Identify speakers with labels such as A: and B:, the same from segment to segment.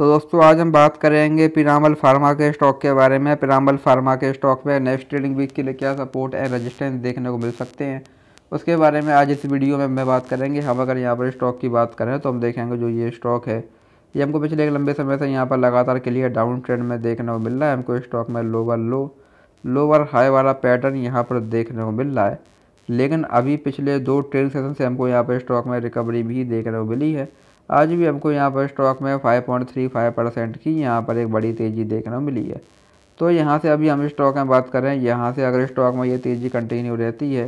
A: तो दोस्तों आज हम बात करेंगे पिरामल फार्मा के स्टॉक के बारे में पिरामल फार्मा के स्टॉक में नेक्स्ट ट्रेडिंग वीक के लिए क्या सपोर्ट एंड रेजिस्टेंस देखने को मिल सकते हैं उसके बारे में आज इस वीडियो में मैं बात करेंगे हम अगर यहाँ पर स्टॉक की बात करें तो हम देखेंगे जो ये स्टॉक है ये हमको पिछले एक लंबे समय से यहाँ पर लगातार क्लियर डाउन ट्रेंड में देखने को मिल रहा है हमको स्टॉक में लोअर लो लोअर हाई वाला पैटर्न यहाँ पर देखने को मिल रहा है लेकिन अभी पिछले दो ट्रेड सेशन से हमको यहाँ पर स्टॉक में रिकवरी भी देखने को मिली है आज भी हमको यहाँ पर स्टॉक में 5.35 परसेंट की यहाँ पर एक बड़ी तेज़ी देखने को मिली है तो यहाँ से अभी हम स्टॉक में बात करें यहाँ से अगर स्टॉक में ये तेज़ी कंटिन्यू रहती है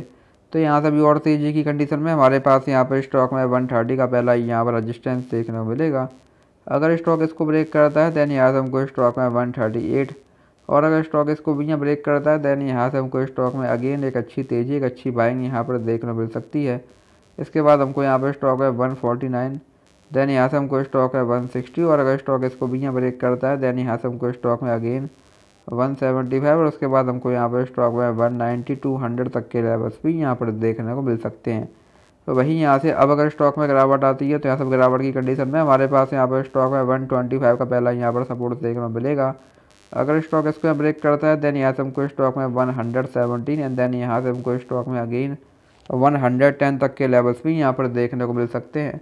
A: तो यहाँ से अभी और तेज़ी की कंडीशन में हमारे पास यहाँ पर स्टॉक में वन का पहला यहाँ पर रजिस्टेंस देखने को मिलेगा अगर स्टॉक इसको ब्रेक करता है दैन यहाँ से हमको स्टॉक में वन और अगर स्टॉक इसको भी यहाँ ब्रेक करता है दैन यहाँ से हमको स्टॉक में अगेन एक अच्छी तेज़ी एक अच्छी बाइंग यहाँ पर देखने को मिल सकती है इसके बाद हमको यहाँ पर स्टॉक है वन देन यहाँ से हमको स्टॉक है 160 और अगर स्टॉक इसको भी यहाँ ब्रेक करता है देन यहाँ से हमको स्टॉक में अगेन 175 और उसके बाद हमको यहाँ पर स्टॉक में 190 हंड्रेड तक के लेवल्स भी यहाँ पर देखने को मिल सकते हैं तो वहीं यहाँ से अब अगर स्टॉक में गिरावट आती है तो यहाँ सब गिरावट की कंडीशन में हमारे पास यहाँ पर स्टॉक में फाइव का पहला यहाँ पर सपोर्ट देखने को मिलेगा अगर स्टॉक इसको यहाँ ब्रेक करता है देन यहाँ से हमको स्टॉक में सेवनटीन एंड देन यहाँ से हमको स्टॉक में अगेन टेन तक के लेवल्स भी यहाँ पर देखने को मिल सकते हैं